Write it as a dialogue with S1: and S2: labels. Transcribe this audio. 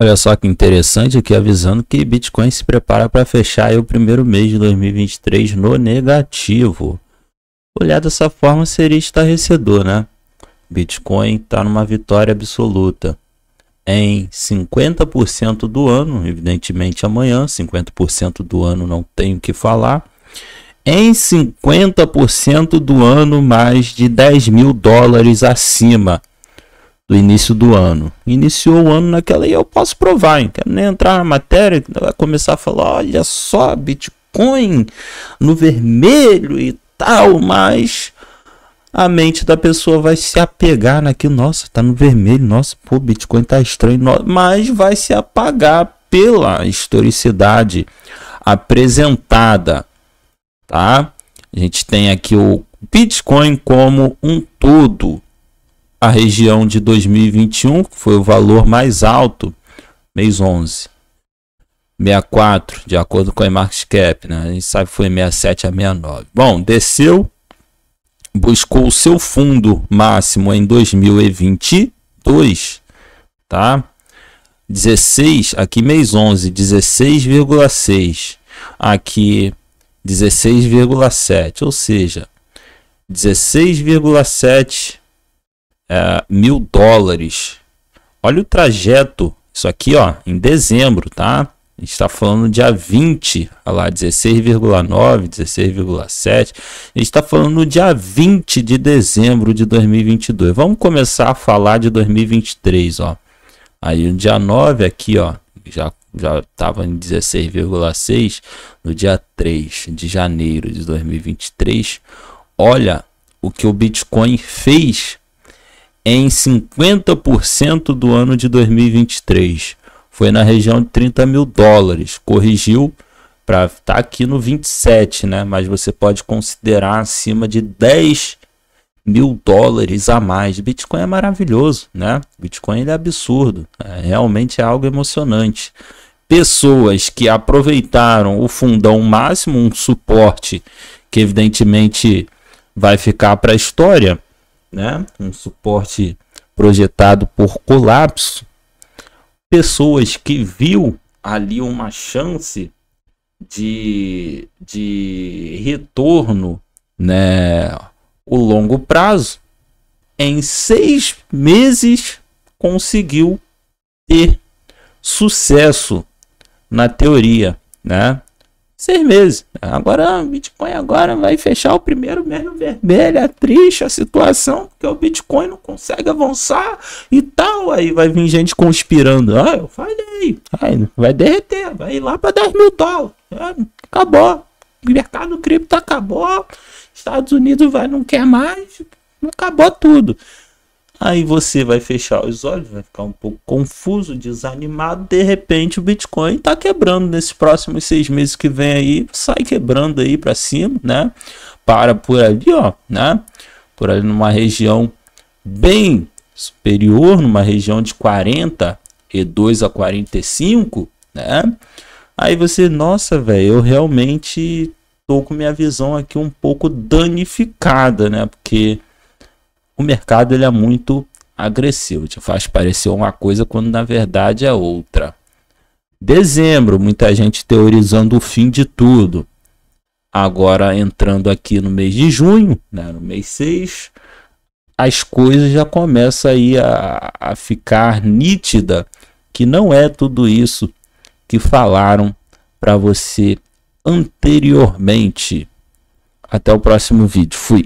S1: Olha só que interessante aqui avisando que Bitcoin se prepara para fechar o primeiro mês de 2023 no negativo. Olhar dessa forma seria estarrecedor, né? Bitcoin está numa vitória absoluta. Em 50% do ano, evidentemente amanhã, 50% do ano não tenho o que falar. Em 50% do ano, mais de 10 mil dólares acima do início do ano. Iniciou o ano naquela e eu posso provar, hein? Quero nem entrar na matéria, vai começar a falar, olha só, Bitcoin no vermelho e tal, mas a mente da pessoa vai se apegar naquilo, nossa, tá no vermelho, nossa, pô, Bitcoin tá estranho, mas vai se apagar pela historicidade apresentada, tá? A gente tem aqui o Bitcoin como um todo a região de 2021, que foi o valor mais alto, mês 11. 64, de acordo com a market né? A gente sabe que foi 67 a 69. Bom, desceu, buscou o seu fundo máximo em 2022, tá? 16, aqui mês 11, 16,6, aqui 16,7, ou seja, 16,7 é, mil dólares. Olha o trajeto. Isso aqui, ó, em dezembro, tá? está falando dia 20, olha lá, 16,9, 16,7. A gente está falando dia 20 de dezembro de 2022. Vamos começar a falar de 2023, ó. Aí no dia 9 aqui, ó, já já estava em 16,6 no dia 3 de janeiro de 2023. Olha o que o Bitcoin fez em 50% do ano de 2023. Foi na região de 30 mil dólares. Corrigiu para estar tá aqui no 27, né? Mas você pode considerar acima de 10 mil dólares a mais. Bitcoin é maravilhoso, né? Bitcoin é absurdo. É, realmente é algo emocionante. Pessoas que aproveitaram o fundão máximo, um suporte que evidentemente vai ficar para a história né? um suporte projetado por colapso, pessoas que viu ali uma chance de, de retorno né, o longo prazo, em seis meses conseguiu ter sucesso na teoria, né? seis meses. Agora, o Bitcoin agora vai fechar o primeiro mês no vermelho. É triste a situação, porque o Bitcoin não consegue avançar e tal. Aí vai vir gente conspirando. Ah, eu falei. Ai, vai derreter, vai ir lá para 10 mil dólares. É, acabou. O mercado cripto acabou. Estados Unidos vai, não quer mais. Acabou tudo. Aí você vai fechar os olhos, vai ficar um pouco confuso, desanimado. De repente o Bitcoin está quebrando nesses próximos seis meses que vem aí, sai quebrando aí para cima, né? Para por ali, ó, né? Por ali numa região bem superior, numa região de 42 a 45, né? Aí você, nossa, velho, eu realmente tô com minha visão aqui um pouco danificada, né? Porque o mercado ele é muito agressivo, te faz parecer uma coisa quando na verdade é outra. Dezembro, muita gente teorizando o fim de tudo. Agora entrando aqui no mês de junho, né, no mês 6, as coisas já começam aí a, a ficar nítida que não é tudo isso que falaram para você anteriormente. Até o próximo vídeo. Fui.